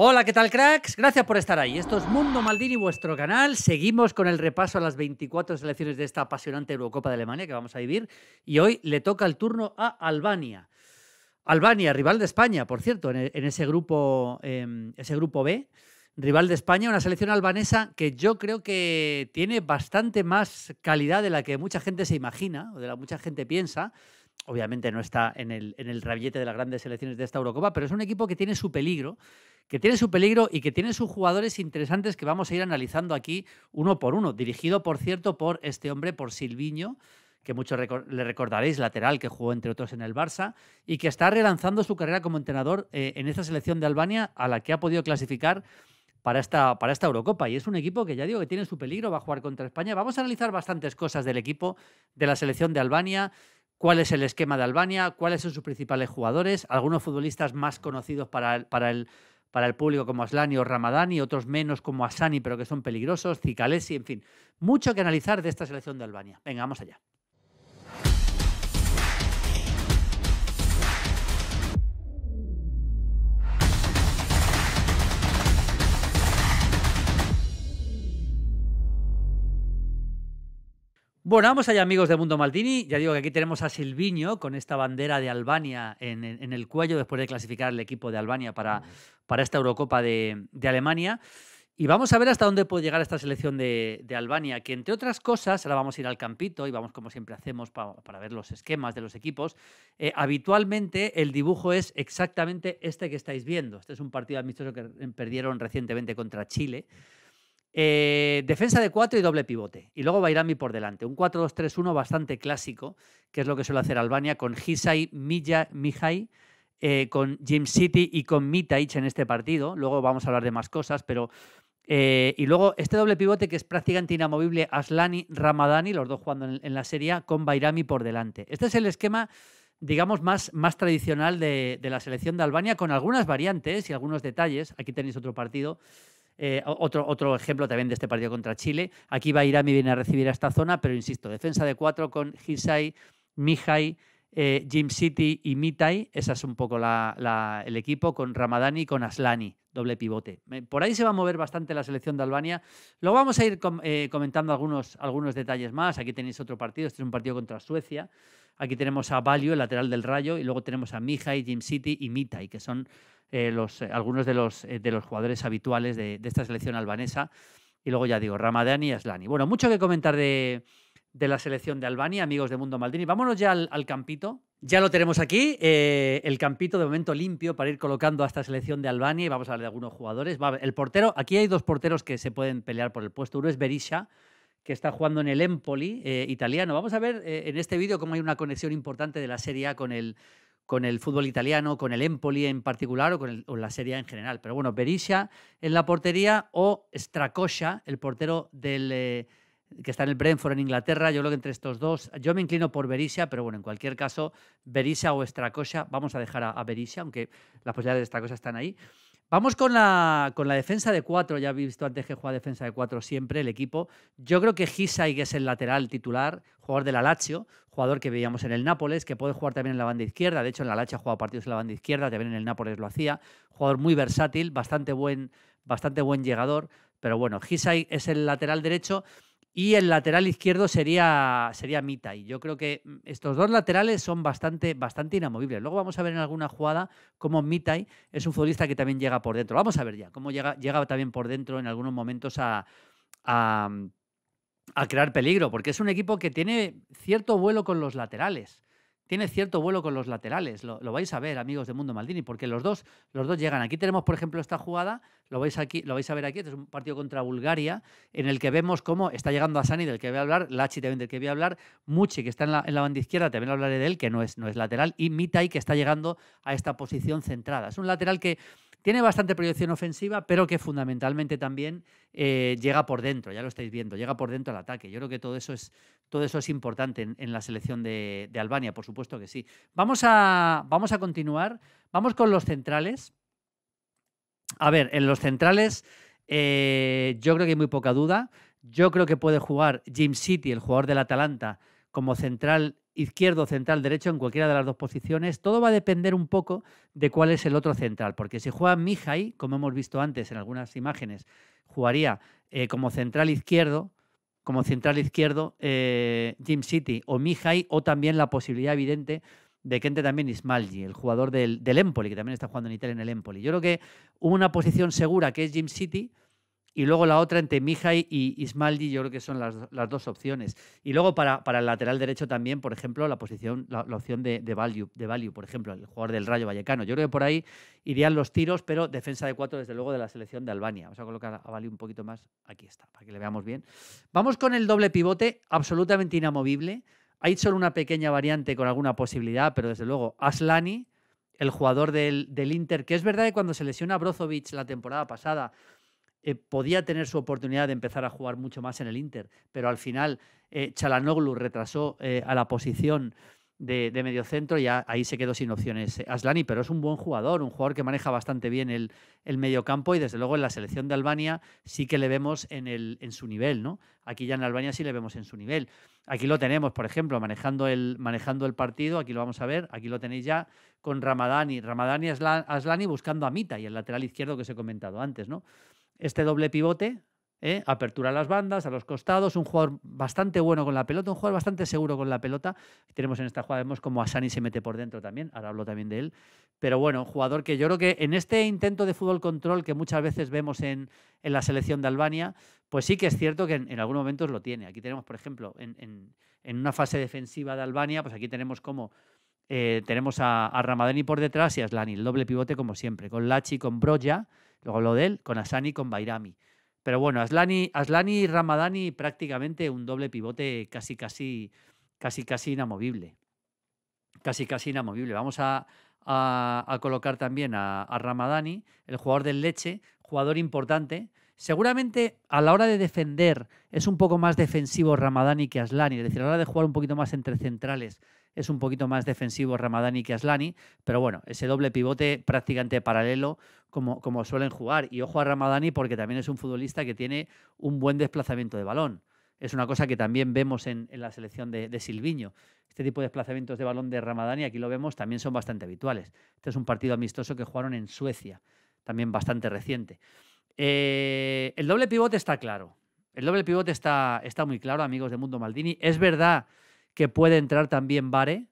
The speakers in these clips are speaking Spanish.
Hola, ¿qué tal cracks? Gracias por estar ahí. Esto es Mundo Maldini, vuestro canal. Seguimos con el repaso a las 24 selecciones de esta apasionante Eurocopa de Alemania que vamos a vivir. Y hoy le toca el turno a Albania. Albania, rival de España, por cierto, en, ese, grupo, em, ese grupo B. Rival de España, una selección albanesa que yo creo que tiene bastante más calidad de la que mucha gente se imagina o de la que mucha gente piensa obviamente no está en el, en de las grandes selecciones de esta Eurocopa, pero es un equipo que tiene su peligro, que tiene su peligro y que tiene sus jugadores interesantes que vamos a ir analizando aquí uno por uno, dirigido, por cierto, por este hombre, por Silviño que muchos le recordaréis, lateral que jugó entre otros en el Barça y que está relanzando su carrera como entrenador eh, en esta selección de Albania a la que ha podido clasificar para esta, para esta Eurocopa. Y es un equipo que ya digo que tiene su peligro, va a jugar contra España. Vamos a analizar bastantes cosas del equipo de la selección de Albania, cuál es el esquema de Albania, cuáles son sus principales jugadores, algunos futbolistas más conocidos para el, para el, para el público como Aslani o Ramadani, otros menos como Asani, pero que son peligrosos, Zicalesi, en fin, mucho que analizar de esta selección de Albania. Venga, vamos allá. Bueno, vamos allá, amigos de Mundo Maldini. Ya digo que aquí tenemos a Silviño con esta bandera de Albania en, el cuello después de clasificar el equipo de Albania para, para esta Eurocopa de, Alemania. Y vamos a ver hasta dónde puede llegar esta selección de, Albania, que entre otras cosas, ahora vamos a ir al campito y vamos como siempre hacemos para, ver los esquemas de los equipos. Eh, habitualmente el dibujo es exactamente este que estáis viendo. Este es un partido amistoso que perdieron recientemente contra Chile. Eh, defensa de 4 y doble pivote. Y luego Bairami por delante. Un 4-2-3-1 bastante clásico, que es lo que suele hacer Albania con Hisai, Mija, Mihai, eh, con Jim City y con Mitaich en este partido. Luego vamos a hablar de más cosas, pero. Eh, y luego este doble pivote que es prácticamente inamovible, Aslani, Ramadani, los dos jugando en, la serie, con Bairami por delante. Este es el esquema digamos, más, más tradicional de, la selección de Albania, con algunas variantes y algunos detalles. Aquí tenéis otro partido eh, otro, otro ejemplo también de este partido contra Chile. Aquí va Bairami viene a recibir a esta zona, pero insisto, defensa de cuatro con Hisai, Mihai, eh, Jim City y Mitai. Esa es un poco la, el equipo con Ramadani y con Aslani, doble pivote. Por ahí se va a mover bastante la selección de Albania. luego vamos a ir eh, comentando algunos, algunos detalles más. Aquí tenéis otro partido, este es un partido contra Suecia. Aquí tenemos a Valio, el lateral del Rayo, y luego tenemos a Mihai, Jim City y Mitai, que son eh, eh, algunos de los, eh, de los jugadores habituales de, esta selección albanesa. Y luego ya digo, Ramadani y Aslani. Bueno, mucho que comentar de, de la selección de Albania, amigos de Mundo Maldini. Vámonos ya al, campito. Ya lo tenemos aquí, el campito de momento limpio para ir colocando a esta selección de Albania. Y vamos a hablar de algunos jugadores. el portero, aquí hay dos porteros que se pueden pelear por el puesto. Uno es Berisha, que está jugando en el Empoli italiano. Vamos a ver en este vídeo cómo hay una conexión importante de la Serie A con el, con el fútbol italiano, con el Empoli en particular o con, la Serie en general. Pero bueno, Berisha en la portería o Strakosha, el portero del, eh, que está en el Brentford en Inglaterra. Yo creo que entre estos dos, yo me inclino por Berisha, pero bueno, en cualquier caso, Berisha o Strakosha, vamos a dejar a, Berisha, aunque las posibilidades de Strakosha están ahí. Vamos con la, con la defensa de cuatro. Ya he visto antes que juega defensa de cuatro siempre el equipo. Yo creo que gisay que es el lateral titular, jugador de la jugador que veíamos en el Nápoles, que puede jugar también en la banda izquierda. De hecho, en la Lazio ha jugado partidos en la banda izquierda, también en el Nápoles lo hacía. Jugador muy versátil, bastante buen, bastante buen llegador. Pero bueno, gisay es el lateral derecho. Y el lateral izquierdo sería, sería Mita. yo creo que mm, estos dos laterales son bastante, bastante inamovibles. Luego vamos a ver en alguna jugada cómo Mitai es un futbolista que también llega por dentro. Vamos a ver ya cómo llega, llega también por dentro en algunos momentos a crear peligro, porque es un equipo que tiene cierto vuelo con los laterales tiene cierto vuelo con los laterales. Lo, vais a ver, amigos de Mundo Maldini, porque los dos, los dos llegan. Aquí tenemos, por ejemplo, esta jugada, lo vais, aquí, lo vais a ver aquí, este es un partido contra Bulgaria, en el que vemos cómo está llegando Asani, del que voy a hablar, Lachi también del que voy a hablar, Muchi, que está en la, banda izquierda, también hablaré de él, que no es, no es lateral, y Mitai, que está llegando a esta posición centrada. Es un lateral que tiene bastante proyección ofensiva, pero que fundamentalmente también eh, llega por dentro, ya lo estáis viendo, llega por dentro al ataque. Yo creo que todo eso es, todo eso es importante en, la selección de, Albania, por supuesto que sí. Vamos a, vamos a continuar, vamos con los centrales. A ver, en los centrales eh, yo creo que hay muy poca duda. Yo creo que puede jugar Jim City, el jugador del Atalanta, como central izquierdo, central, derecho, en cualquiera de las dos posiciones. Todo va a depender un poco de cuál es el otro central, porque si juega Mijai, como hemos visto antes en algunas imágenes, jugaría eh, como central izquierdo, como central izquierdo Jim eh, City o Mijai, o también la posibilidad evidente de que entre también Ismalji, el jugador del, del Empoli, que también está jugando en Italia en el Empoli. Yo creo que una posición segura que es Jim City y luego la otra entre Mijai y Ismaldi, yo creo que son las, dos opciones. Y luego para, para, el lateral derecho también, por ejemplo, la posición, la, opción de, de, value, de por ejemplo, el jugador del Rayo Vallecano. Yo creo que por ahí irían los tiros, pero defensa de cuatro, desde luego, de la selección de Albania. Vamos a colocar a Value un poquito más. Aquí está, para que le veamos bien. Vamos con el doble pivote, absolutamente inamovible. Hay solo una pequeña variante con alguna posibilidad, pero desde luego, Aslani el jugador del, del, Inter, que es verdad que cuando se lesiona Brozovic la temporada pasada eh, podía tener su oportunidad de empezar a jugar mucho más en el Inter, pero al final eh, Chalanoglu retrasó eh, a la posición de, de mediocentro y ahí se quedó sin opciones eh, Aslani, pero es un buen jugador, un jugador que maneja bastante bien el, mediocampo y desde luego en la selección de Albania sí que le vemos en, el, en su nivel, ¿no? Aquí ya en Albania sí le vemos en su nivel. Aquí lo tenemos, por ejemplo, manejando el, manejando el partido, aquí lo vamos a ver, aquí lo tenéis ya con Ramadani, Ramadani Aslani buscando a Mita y el lateral izquierdo que os he comentado antes, ¿no? este doble pivote, ¿eh? apertura a las bandas, a los costados, un jugador bastante bueno con la pelota, un jugador bastante seguro con la pelota. Tenemos en esta jugada, vemos como Asani se mete por dentro también, ahora hablo también de él. Pero bueno, un jugador que yo creo que en este intento de fútbol control que muchas veces vemos en, la selección de Albania, pues sí que es cierto que en, algunos momentos lo tiene. Aquí tenemos, por ejemplo, en, una fase defensiva de Albania, pues aquí tenemos como... Eh, tenemos a, Ramadani por detrás y a Slani, el doble pivote como siempre, con Lachi, con Broja, Luego habló de él con Asani y con Bairami. Pero bueno, Aslani, Aslani y Ramadani prácticamente un doble pivote casi, casi, casi, casi inamovible. Casi, casi inamovible. Vamos a, colocar también a, a, Ramadani, el jugador del Leche, jugador importante. Seguramente a la hora de defender es un poco más defensivo Ramadani que Aslani, es decir, a la hora de jugar un poquito más entre centrales es un poquito más defensivo Ramadani que Aslani, pero bueno, ese doble pivote prácticamente paralelo como, como suelen jugar. Y ojo a Ramadani porque también es un futbolista que tiene un buen desplazamiento de balón. Es una cosa que también vemos en, la selección de, Silviño. Este tipo de desplazamientos de balón de Ramadani, aquí lo vemos, también son bastante habituales. Este es un partido amistoso que jugaron en Suecia, también bastante reciente. Eh, el doble pivote está claro. El doble pivote está, está muy claro, amigos de Mundo Maldini. Es verdad que puede entrar también Vare.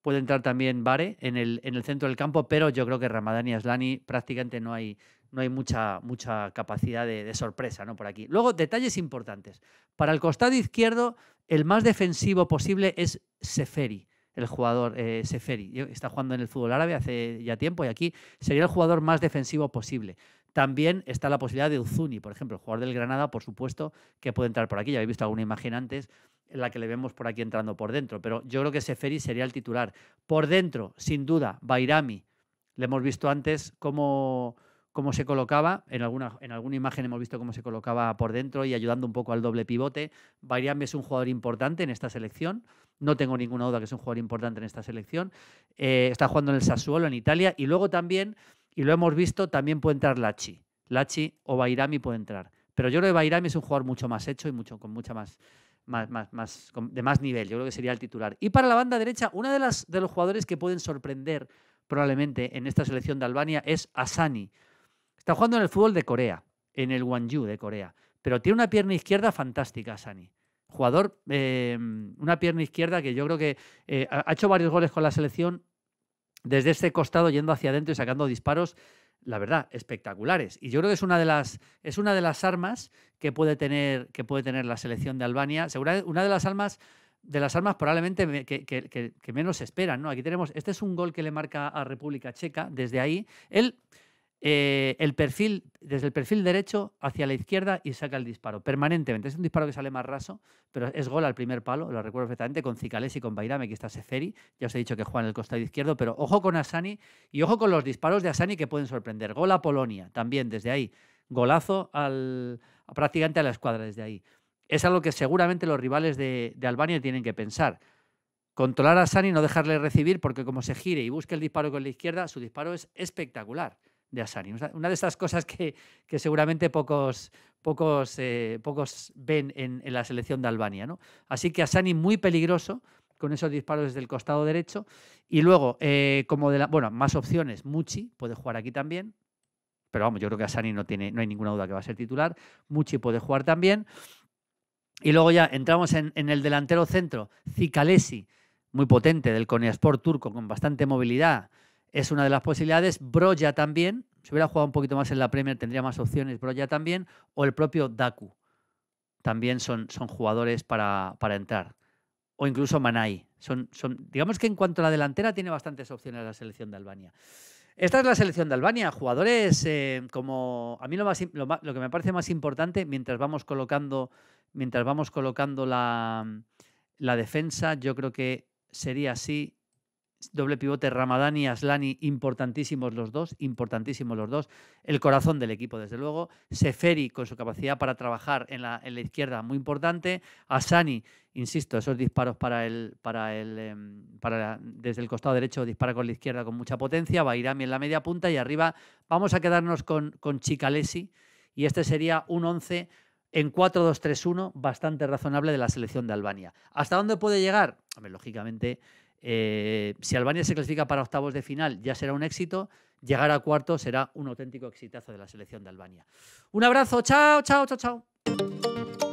Puede entrar también Vare en el, en el centro del campo, pero yo creo que Ramadán y Aslani prácticamente no hay, no hay mucha, mucha capacidad de, sorpresa ¿no? por aquí. Luego, detalles importantes. Para el costado izquierdo, el más defensivo posible es Seferi, el jugador eh, Seferi. Está jugando en el fútbol árabe hace ya tiempo y aquí sería el jugador más defensivo posible. También está la posibilidad de Uzuni, por ejemplo, el jugador del Granada, por supuesto, que puede entrar por aquí. Ya habéis visto alguna imagen antes en la que le vemos por aquí entrando por dentro, pero yo creo que Seferi sería el titular. Por dentro, sin duda, Bairami. Le hemos visto antes cómo, cómo se colocaba, en alguna, en alguna imagen hemos visto cómo se colocaba por dentro y ayudando un poco al doble pivote. Bairami es un jugador importante en esta selección, no tengo ninguna duda que es un jugador importante en esta selección. Eh, está jugando en el Sassuolo, en Italia, y luego también y lo hemos visto, también puede entrar Lachi. Lachi o Bairami puede entrar. Pero yo creo que Bairami es un jugador mucho más hecho y mucho, con mucha más, más, de más nivel. Yo creo que sería el titular. Y para la banda derecha, uno de, de los jugadores que pueden sorprender probablemente en esta selección de Albania es Asani. Está jugando en el fútbol de Corea, en el Wanju de Corea. Pero tiene una pierna izquierda fantástica, Asani. Jugador, eh, una pierna izquierda que yo creo que eh, ha hecho varios goles con la selección, desde ese costado yendo hacia adentro y sacando disparos, la verdad, espectaculares. Y yo creo que es una de las, es una de las armas que puede, tener, que puede tener la selección de Albania. Seguramente una de las armas de las armas probablemente que, menos esperan. ¿no? Aquí tenemos, este es un gol que le marca a República Checa desde ahí. Él eh, el perfil, desde el perfil derecho hacia la izquierda y saca el disparo permanentemente. Es un disparo que sale más raso, pero es gol al primer palo, lo recuerdo perfectamente, con Cicales y con Bairame, que está Seferi. Ya os he dicho que juega en el costado izquierdo, pero ojo con Asani y ojo con los disparos de Asani que pueden sorprender. Gol a Polonia, también desde ahí. Golazo al, prácticamente a la escuadra desde ahí. Es algo que seguramente los rivales de, Albania tienen que pensar controlar a Asani y no dejarle recibir, porque como se gire y busque el disparo con la izquierda, su disparo es espectacular de Asani. Una de esas cosas que, seguramente pocos, pocos, eh, pocos ven en, la selección de Albania. ¿no? Así que Asani muy peligroso con esos disparos desde el costado derecho. Y luego, eh, como de la, bueno, más opciones, Muchi puede jugar aquí también. Pero vamos, yo creo que Asani no tiene, no hay ninguna duda que va a ser titular. Muchi puede jugar también. Y luego ya entramos en, el delantero centro, Cicalesi, muy potente del coneasport turco, con bastante movilidad, es una de las posibilidades. Broya también, si hubiera jugado un poquito más en la Premier tendría más opciones, Broya también, o el propio Daku, también son, son jugadores para, entrar. O incluso Manai. Son, son, digamos que en cuanto a la delantera tiene bastantes opciones la selección de Albania. Esta es la selección de Albania. Jugadores eh, como. A mí lo, lo, que me parece más importante, mientras vamos colocando, mientras vamos colocando la, la defensa, yo creo que sería así doble pivote Ramadani y Aslani, importantísimos los dos, importantísimos los dos. El corazón del equipo, desde luego. Seferi, con su capacidad para trabajar en la, izquierda, muy importante. Asani, insisto, esos disparos para el, para el, em, desde el costado derecho, dispara con la izquierda con mucha potencia. Bairami en la media punta y arriba vamos a quedarnos con, con Chicalesi. Y este sería un 11 en 4-2-3-1, bastante razonable de la selección de Albania. ¿Hasta dónde puede llegar? A ver, lógicamente eh, si Albania se clasifica para octavos de final, ya será un éxito. Llegar a cuarto será un auténtico exitazo de la selección de Albania. Un abrazo, chao, chao, chao, chao.